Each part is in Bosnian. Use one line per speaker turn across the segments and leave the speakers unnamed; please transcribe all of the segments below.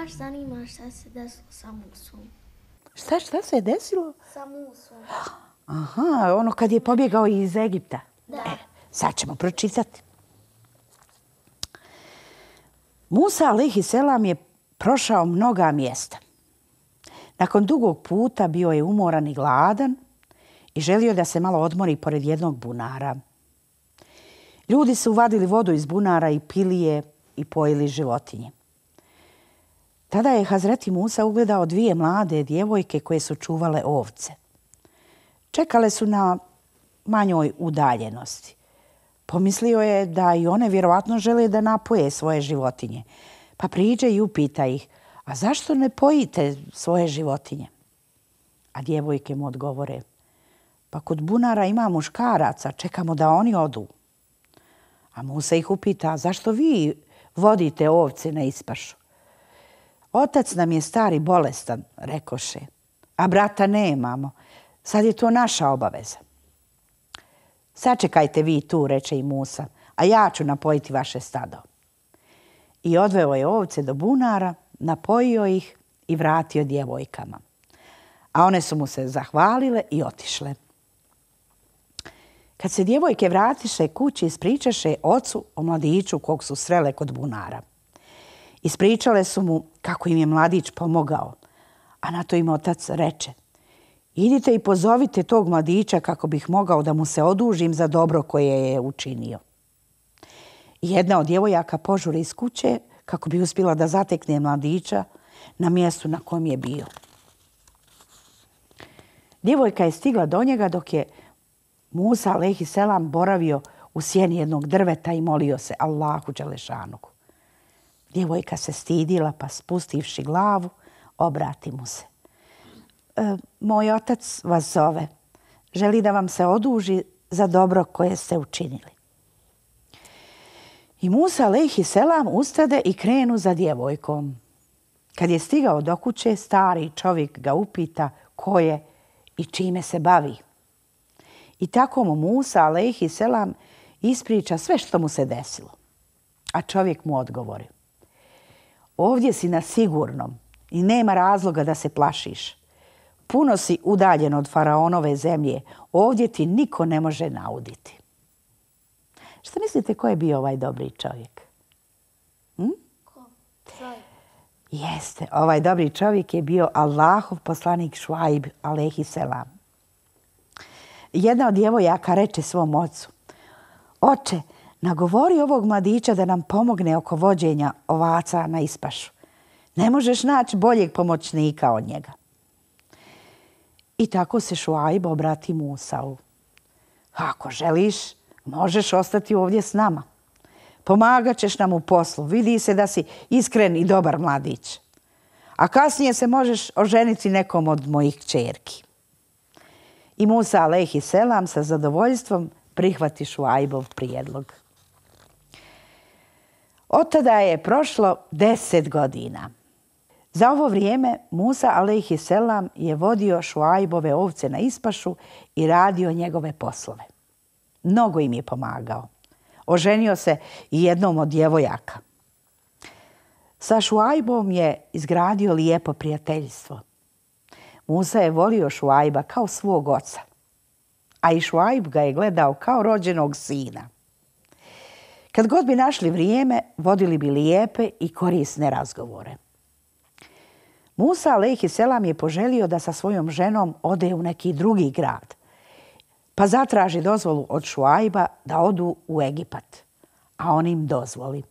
baš zanima šta se desilo sa Musom. Šta, šta se je desilo? Sa Musom. Aha, ono kad je pobjegao iz Egipta. Da. E, sad ćemo pročitati. Musa alihi selam je prošao mnoga mjesta. Nakon dugog puta bio je umoran i gladan i želio da se malo odmori pored jednog bunara. Ljudi su vadili vodu iz bunara i pili je i pojili životinje. Tada je Hazreti Musa ugledao dvije mlade djevojke koje su čuvale ovce. Čekale su na manjoj udaljenosti. Pomislio je da i one vjerovatno žele da napoje svoje životinje. Pa priđe i upita ih, a zašto ne pojite svoje životinje? A djevojke mu odgovore, pa kod bunara ima muškaraca, čekamo da oni odu. A Musa ih upita, zašto vi vodite ovce na ispašu? Otac nam je stari bolestan, rekoše, a brata ne imamo. Sad je to naša obaveza. Sačekajte vi tu, reče i Musa, a ja ću napojiti vaše stado. I odveo je ovce do bunara, napojio ih i vratio djevojkama. A one su mu se zahvalile i otišle. Kad se djevojke vratiše kući, ispričaše ocu o mladiću kog su srele kod bunara. Ispričale su mu kako im je mladić pomogao, a na to im otac reče. Idite i pozovite tog mladića kako bih mogao da mu se odužim za dobro koje je učinio. Jedna od djevojaka požure iz kuće kako bi uspila da zatekne mladića na mjestu na kom je bio. Djevojka je stigla do njega dok je Musa, aleyhi selam, boravio u sjeni jednog drveta i molio se Allahu Đelešanogu. Djevojka se stidila pa spustivši glavu, obrati mu se. E, moj otac vas zove. Želi da vam se oduži za dobro koje ste učinili. I Musa, Lejh i Selam ustade i krenu za djevojkom. Kad je stigao do kuće, stari čovjek ga upita ko je i čime se bavi. I tako mu Musa, Aleih i Selam ispriča sve što mu se desilo. A čovjek mu odgovorio. Ovdje si na sigurnom i nema razloga da se plašiš. Puno si udaljen od faraonove zemlje. Ovdje ti niko ne može nauditi. Šta mislite ko je bio ovaj dobri čovjek? Hm? Ko? Jeste, ovaj dobri čovjek je bio Allahov poslanik Šuaib, alehi selam. Jedna od djevojaka reče svom ocu, oče, nagovori ovog mladića da nam pomogne oko vođenja ovaca na ispašu. Ne možeš naći boljeg pomoćnika od njega. I tako se Šuajb obrati Musau. Ako želiš, možeš ostati ovdje s nama. Pomagat ćeš nam u poslu. Vidi se da si iskren i dobar mladić. A kasnije se možeš oženiti nekom od mojih čerki. I Musa, alejhi selam, sa zadovoljstvom prihvati Šuajbov prijedlog. Od tada je prošlo deset godina. Za ovo vrijeme Musa alejhi selam je vodio Šuajbove ovce na ispašu i radio njegove poslove. Mnogo im je pomagao. Oženio se i jednom od djevojaka. Sa Šuajbom je izgradio lijepo prijateljstvo. Musa je volio Šuajba kao svog oca, a i Šuajb ga je gledao kao rođenog sina. – Kad god bi našli vrijeme, vodili bi lijepe i korisne razgovore. Musa Aleyhi Selam je poželio da sa svojom ženom ode u neki drugi grad, pa zatraži dozvolu od Šuajba da odu u Egipat, a on im dozvoli.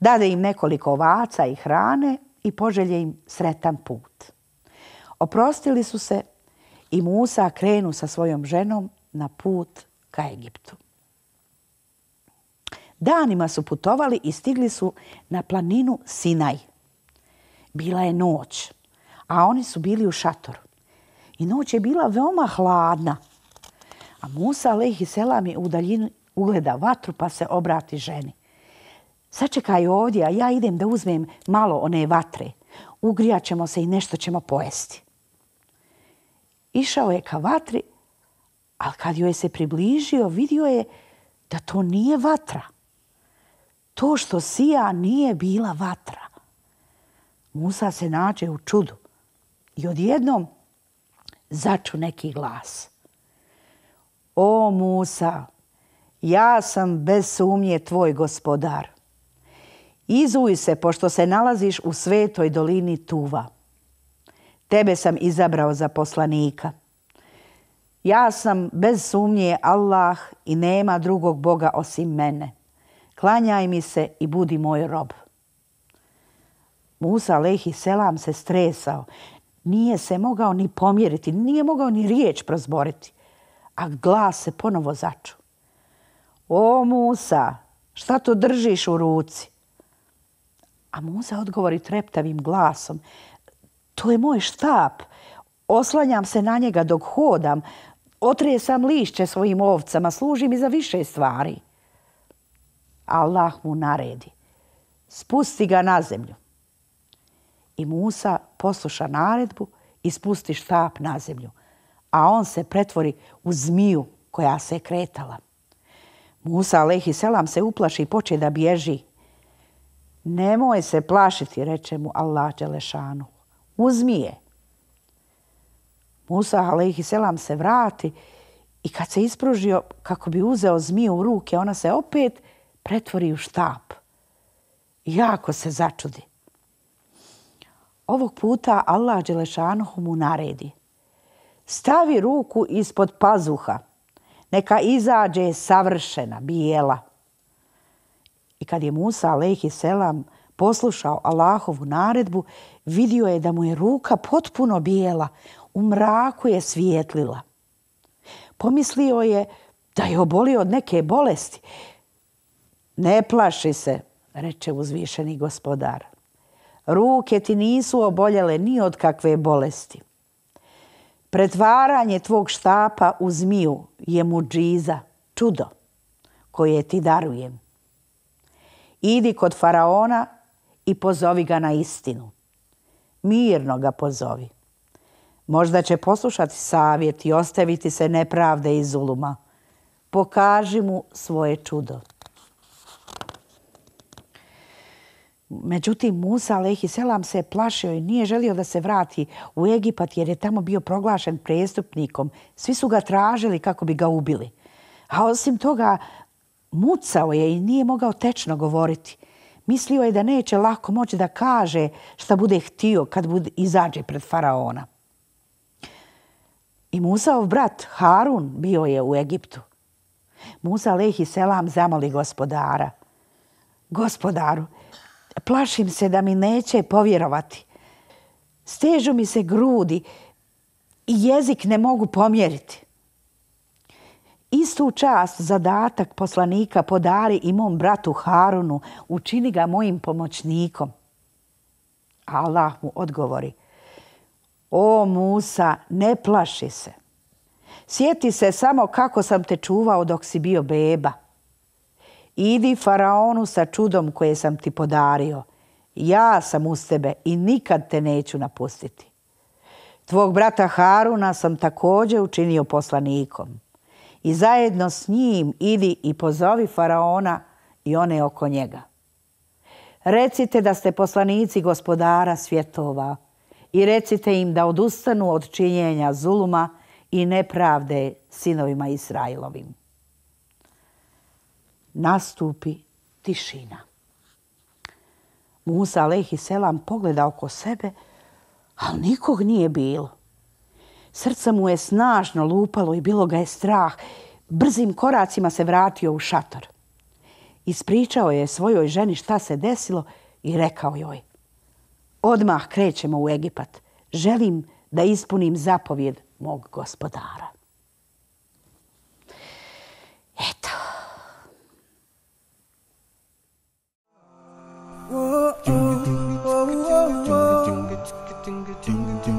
Dade im nekoliko ovaca i hrane i poželje im sretan put. Oprostili su se i Musa krenu sa svojom ženom na put ka Egiptu. Danima su putovali i stigli su na planinu Sinaj. Bila je noć, a oni su bili u šatoru. I noć je bila veoma hladna. A Musa, aleh i selam, je u daljinu ugleda vatru pa se obrati ženi. Sačekaj ovdje, a ja idem da uzmem malo one vatre. Ugrijat ćemo se i nešto ćemo pojesti. Išao je ka vatri, ali kad joj se približio, vidio je da to nije vatra to što sija nije bila vatra. Musa se nađe u čudu i odjednom začu neki glas. O Musa, ja sam bez sumnje tvoj gospodar. Izuj se pošto se nalaziš u svetoj dolini Tuva. Tebe sam izabrao za poslanika. Ja sam bez sumnje Allah i nema drugog Boga osim mene klanjaj mi se i budi moj rob. Musa Lehi Selam se stresao. Nije se mogao ni pomjeriti, nije mogao ni riječ prozboriti. A glas se ponovo začu. O Musa, šta to držiš u ruci? A Musa odgovori treptavim glasom. To je moj štap. Oslanjam se na njega dok hodam. Otresam lišće svojim ovcama, služim i za više stvari. Allah mu naredi. Spusti ga na zemlju. I Musa posluša naredbu i spusti štap na zemlju. A on se pretvori u zmiju koja se kretala. Musa, alehi selam, se uplaši i poče da bježi. Nemoj se plašiti, reče mu Allah Đelešanu. Uzmi je. Musa, alehi selam, se vrati i kad se ispružio kako bi uzeo zmiju u ruke, ona se opet izgleda pretvori u štap. Jako se začudi. Ovog puta Allah Đelešanohu mu naredi. Stavi ruku ispod pazuha. Neka izađe savršena, bijela. I kad je Musa, alejhi selam, poslušao Allahovu naredbu, vidio je da mu je ruka potpuno bijela, u mraku je svijetlila. Pomislio je da je obolio od neke bolesti, Ne plaši se, reče uzvišeni gospodar. Ruke ti nisu oboljele ni od kakve bolesti. Pretvaranje tvog štapa u zmiju je muđiza, čudo, koje ti darujem. Idi kod faraona i pozovi ga na istinu. Mirno ga pozovi. Možda će poslušati savjet i ostaviti se nepravde iz uluma. Pokaži mu svoje čudo. Međutim, Musa Alehi Selam se plašio i nije želio da se vrati u Egipat jer je tamo bio proglašen prestupnikom. Svi su ga tražili kako bi ga ubili. A osim toga, mucao je i nije mogao tečno govoriti. Mislio je da neće lako moći da kaže šta bude htio kad bude izađe pred faraona. I Musaov brat Harun bio je u Egiptu. Musa Alehi Selam zamoli gospodara. Gospodaru, Plašim se da mi neće povjerovati. Stežu mi se grudi i jezik ne mogu pomjeriti. Istu čast zadatak poslanika podari i mom bratu Harunu, učini ga mojim pomoćnikom. Allah mu odgovori, o Musa, ne plaši se. Sjeti se samo kako sam te čuvao dok si bio beba idi faraonu sa čudom koje sam ti podario. Ja sam uz tebe i nikad te neću napustiti. Tvog brata Haruna sam također učinio poslanikom. I zajedno s njim idi i pozovi faraona i one oko njega. Recite da ste poslanici gospodara svjetova i recite im da odustanu od činjenja zuluma i nepravde sinovima Israilovim nastupi tišina. Musa Alehi Selam pogleda oko sebe, ali nikog nije bilo. Srce mu je snažno lupalo i bilo ga je strah. Brzim koracima se vratio u šator. Ispričao je svojoj ženi šta se desilo i rekao joj. Odmah krećemo u Egipat. Želim da ispunim zapovjed mog gospodara. Whoa, oh, oh, oh, oh.